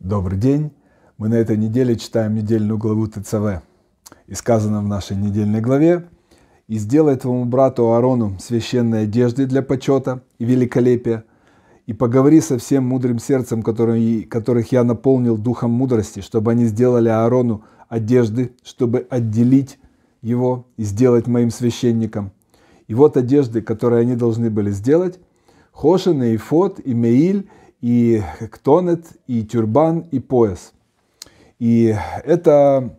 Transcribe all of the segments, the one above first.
Добрый день! Мы на этой неделе читаем недельную главу ТЦВ. И сказано в нашей недельной главе, «И сделай твоему брату Аарону священные одежды для почета и великолепия, и поговори со всем мудрым сердцем, который, которых я наполнил духом мудрости, чтобы они сделали Аарону одежды, чтобы отделить его и сделать моим священником. И вот одежды, которые они должны были сделать, Хошин, и меиль и ктонет, и тюрбан, и пояс. И это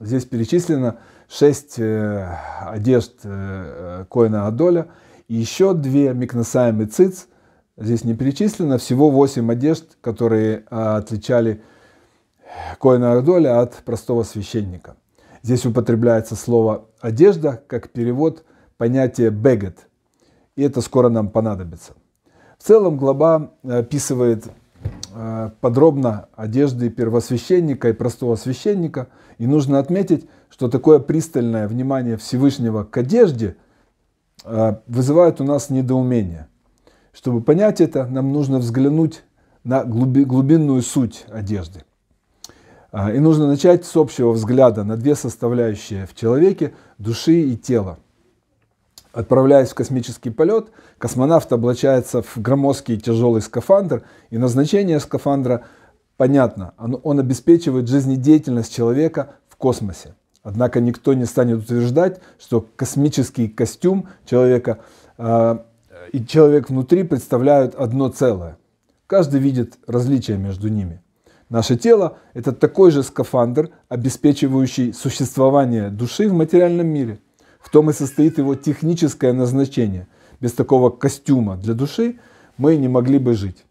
здесь перечислено шесть э, одежд э, Коина Адоля, и еще две Микносаем и Циц, здесь не перечислено, всего восемь одежд, которые а, отличали Коина Адоля от простого священника. Здесь употребляется слово «одежда» как перевод понятия «бегет», и это скоро нам понадобится. В целом глава э, описывает э, подробно одежды первосвященника и простого священника. И нужно отметить, что такое пристальное внимание Всевышнего к одежде э, вызывает у нас недоумение. Чтобы понять это, нам нужно взглянуть на глубинную суть одежды. И нужно начать с общего взгляда на две составляющие в человеке – души и тела – Отправляясь в космический полет, космонавт облачается в громоздкий тяжелый скафандр, и назначение скафандра понятно, он, обеспечивает жизнедеятельность человека в космосе. Однако никто не станет утверждать, что космический костюм человека э, и человек внутри представляют одно целое. Каждый видит различия между ними. Наше тело – это такой же скафандр, обеспечивающий существование души в материальном мире – в том и состоит его техническое назначение. Без такого костюма для души мы не могли бы жить.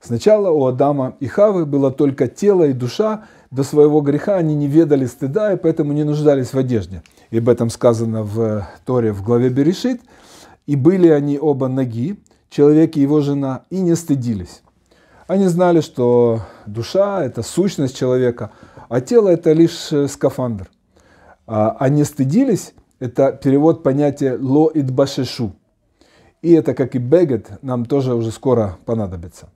Сначала у Адама и Хавы было только тело и душа, до своего греха они не ведали стыда и поэтому не нуждались в одежде. И об этом сказано в э, Торе в главе Берешит. «И были они оба ноги, человек и его жена, и не стыдились». Они знали, что душа – это сущность человека, а тело – это лишь э, скафандр. Они а, а стыдились, это перевод понятия ло идбашешу. И это, как и бегет, нам тоже уже скоро понадобится.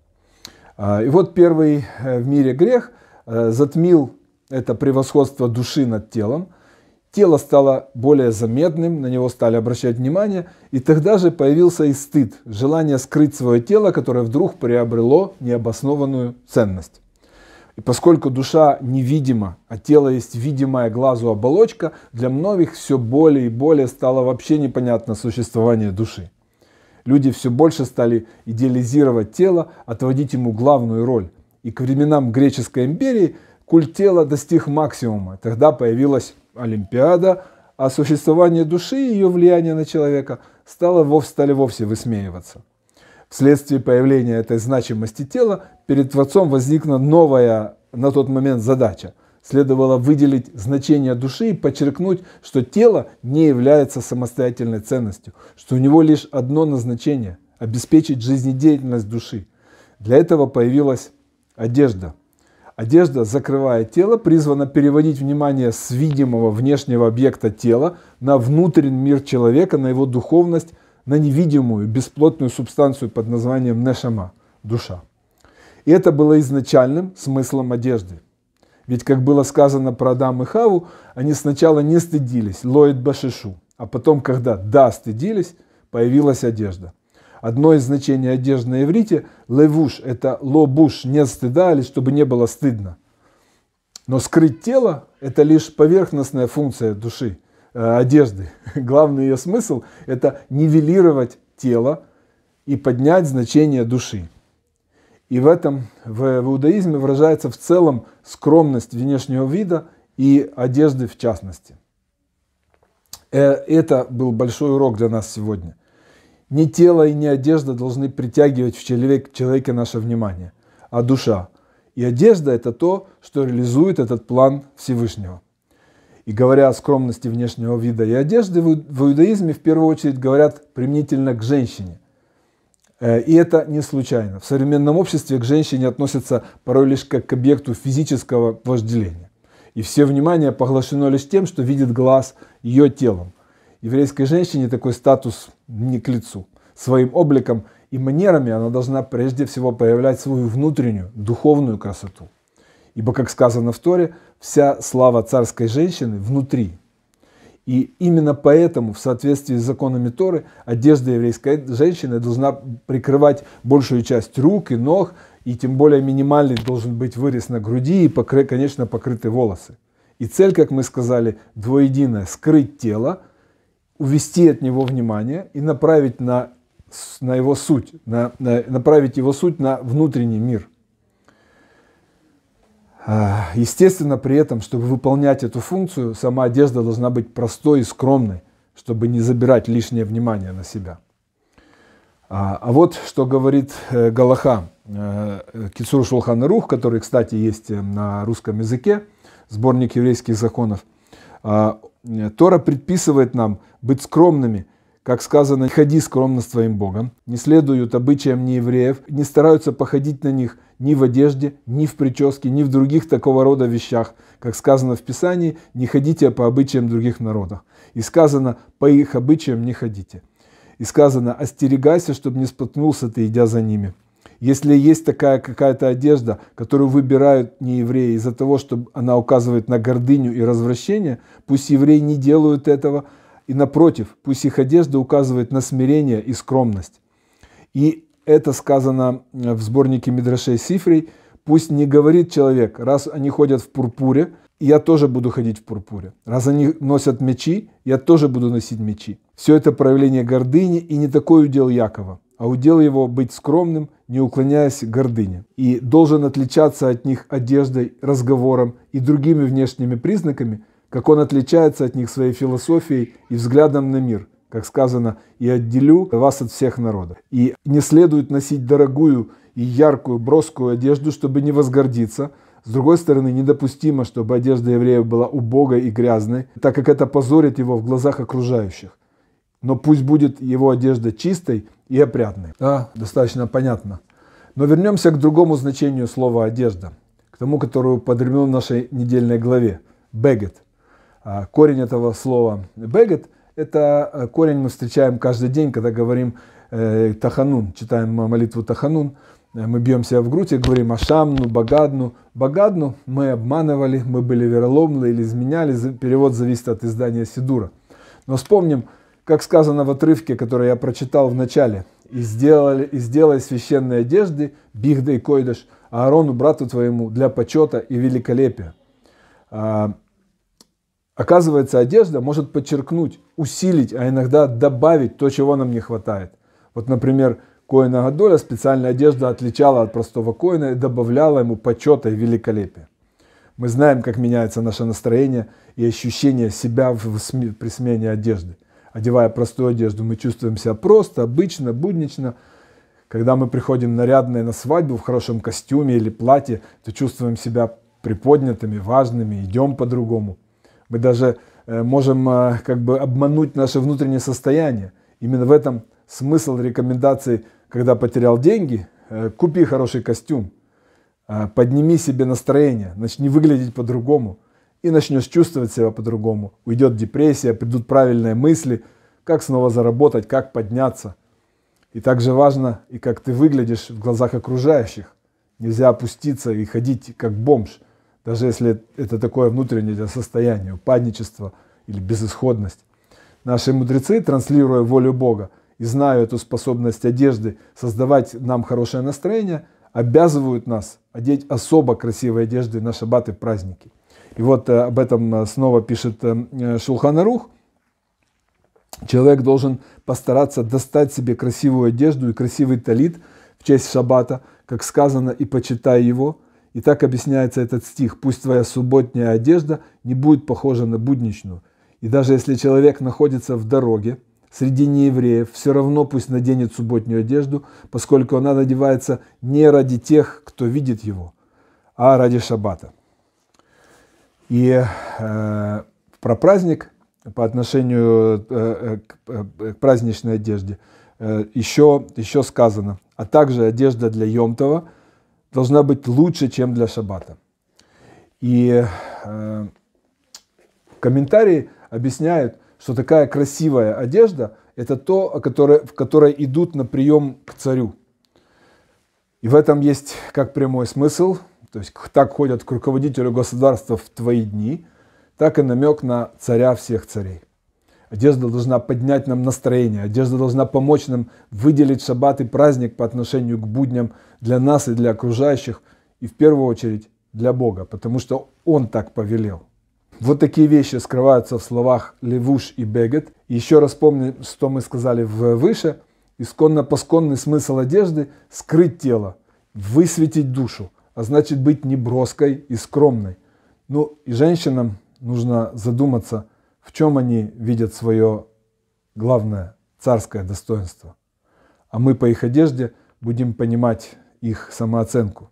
А, и вот первый э, в мире грех э, затмил это превосходство души над телом. Тело стало более заметным, на него стали обращать внимание, и тогда же появился и стыд, желание скрыть свое тело, которое вдруг приобрело необоснованную ценность. И поскольку душа невидима, а тело есть видимая глазу оболочка, для многих все более и более стало вообще непонятно существование души. Люди все больше стали идеализировать тело, отводить ему главную роль. И к временам греческой империи культ тела достиг максимума. Тогда появилась Олимпиада, а существование души и ее влияние на человека стало, стали вовсе высмеиваться. Вследствие появления этой значимости тела перед Творцом возникла новая на тот момент задача. Следовало выделить значение души и подчеркнуть, что тело не является самостоятельной ценностью, что у него лишь одно назначение – обеспечить жизнедеятельность души. Для этого появилась одежда. Одежда, закрывая тело, призвана переводить внимание с видимого внешнего объекта тела на внутренний мир человека, на его духовность, на невидимую, бесплотную субстанцию под названием нешама – душа. И это было изначальным смыслом одежды. Ведь, как было сказано про Адам и Хаву, они сначала не стыдились, лоид башишу, а потом, когда «да» стыдились, появилась одежда. Одно из значений одежды на иврите – левуш, это лобуш, не стыда, или чтобы не было стыдно. Но скрыть тело – это лишь поверхностная функция души – Э, одежды. Главный ее смысл – это нивелировать тело и поднять значение души. И в этом, в, иудаизме выражается в целом скромность внешнего вида и одежды в частности. Э, это был большой урок для нас сегодня. Не тело и не одежда должны притягивать в человек, человека наше внимание, а душа. И одежда – это то, что реализует этот план Всевышнего. И говоря о скромности внешнего вида и одежды, в иудаизме в первую очередь говорят применительно к женщине. Э, и это не случайно. В современном обществе к женщине относятся порой лишь как к объекту физического вожделения. И все внимание поглощено лишь тем, что видит глаз ее телом. Еврейской женщине такой статус не к лицу. Своим обликом и манерами она должна прежде всего проявлять свою внутреннюю духовную красоту. Ибо, как сказано в Торе, вся слава царской женщины внутри. И именно поэтому, в соответствии с законами Торы, одежда еврейской женщины должна прикрывать большую часть рук и ног, и тем более минимальный должен быть вырез на груди и, покры, конечно, покрыты волосы. И цель, как мы сказали, двоединая – скрыть тело, увести от него внимание и направить на, на его суть, на, на, направить его суть на внутренний мир – а, естественно, при этом, чтобы выполнять эту функцию, сама одежда должна быть простой и скромной, чтобы не забирать лишнее внимание на себя. А, а вот что говорит э, Галаха э, Кицур Шулхан Рух, который, кстати, есть э, на русском языке, сборник еврейских законов. А, Тора предписывает нам быть скромными – как сказано, не ходи скромно с твоим Богом, не следуют обычаям неевреев, не стараются походить на них ни в одежде, ни в прическе, ни в других такого рода вещах. Как сказано в Писании, не ходите по обычаям других народов. И сказано, по их обычаям не ходите. И сказано, остерегайся, чтобы не споткнулся ты, идя за ними. Если есть такая какая-то одежда, которую выбирают не евреи из-за того, что она указывает на гордыню и развращение, пусть евреи не делают этого, и напротив, пусть их одежда указывает на смирение и скромность. И это сказано э, в сборнике Мидрашей Сифрей. Пусть не говорит человек, раз они ходят в пурпуре, я тоже буду ходить в пурпуре. Раз они носят мечи, я тоже буду носить мечи. Все это проявление гордыни и не такой удел Якова, а удел его быть скромным, не уклоняясь гордыне. И должен отличаться от них одеждой, разговором и другими внешними признаками, как он отличается от них своей философией и взглядом на мир, как сказано, «И отделю вас от всех народов». И не следует носить дорогую и яркую броскую одежду, чтобы не возгордиться. С другой стороны, недопустимо, чтобы одежда евреев была убогой и грязной, так как это позорит его в глазах окружающих. Но пусть будет его одежда чистой и опрятной. Да, достаточно понятно. Но вернемся к другому значению слова «одежда», к тому, которую подремел в нашей недельной главе – «бегет». А, корень этого слова бегет – это э, корень мы встречаем каждый день, когда говорим э, таханун, читаем молитву таханун. Э, мы бьем себя в грудь и говорим Ашамну, Багадну. Багадну мы обманывали, мы были вероломны или изменяли. Перевод зависит от издания Сидура. Но вспомним, как сказано в отрывке, который я прочитал в начале. «И, сделали, и сделай священные одежды, бигда и койдаш, Аарону, брату твоему, для почета и великолепия». А, Оказывается, одежда может подчеркнуть, усилить, а иногда добавить то, чего нам не хватает. Вот, например, Коина Гадоля специальная одежда отличала от простого коина и добавляла ему почета и великолепия. Мы знаем, как меняется наше настроение и ощущение себя в сме, при смене одежды. Одевая простую одежду, мы чувствуем себя просто, обычно, буднично. Когда мы приходим нарядные на свадьбу в хорошем костюме или платье, то чувствуем себя приподнятыми, важными, идем по-другому – мы даже э, можем э, как бы обмануть наше внутреннее состояние. Именно в этом смысл рекомендации, когда потерял деньги, э, купи хороший костюм, подними себе настроение, начни выглядеть по-другому и начнешь чувствовать себя по-другому. Уйдет депрессия, придут правильные мысли, как снова заработать, как подняться. И также важно и как ты выглядишь в глазах окружающих. Нельзя опуститься и ходить как бомж – даже если это такое внутреннее состояние, упадничество или безысходность. Наши мудрецы, транслируя волю Бога и зная эту способность одежды создавать нам хорошее настроение, обязывают нас одеть особо красивые одежды на шаббаты праздники. И вот э, об этом э, снова пишет э, Шулханарух. Человек должен постараться достать себе красивую одежду и красивый талит в честь шаббата, как сказано, и почитай его – и так объясняется этот стих. «Пусть твоя субботняя одежда не будет похожа на будничную». И даже если человек находится в дороге, среди неевреев, все равно пусть наденет субботнюю одежду, поскольку она надевается не ради тех, кто видит его, а ради шаббата. И э, про праздник по отношению э, э к, э, к праздничной одежде э, еще, еще сказано, а также одежда для Йомтова – должна быть лучше, чем для шаббата. И э, комментарии объясняют, что такая красивая одежда – это то, которое, в которой идут на прием к царю. И в этом есть как прямой смысл, то есть так ходят к руководителю государства в твои дни, так и намек на царя всех царей. Одежда должна поднять нам настроение, одежда должна помочь нам выделить шаббат и праздник по отношению к будням для нас и для окружающих, и в первую очередь для Бога, потому что Он так повелел. Вот такие вещи скрываются в словах «левуш» и «бегет». Еще раз помню, что мы сказали выше. Исконно-посконный смысл одежды – скрыть тело, высветить душу, а значит быть неброской и скромной. Ну и женщинам нужно задуматься – в чем они видят свое главное царское достоинство? А мы по их одежде будем понимать их самооценку.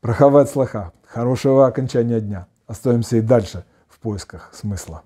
Прохавать слаха. Хорошего окончания дня. Остаемся и дальше в поисках смысла.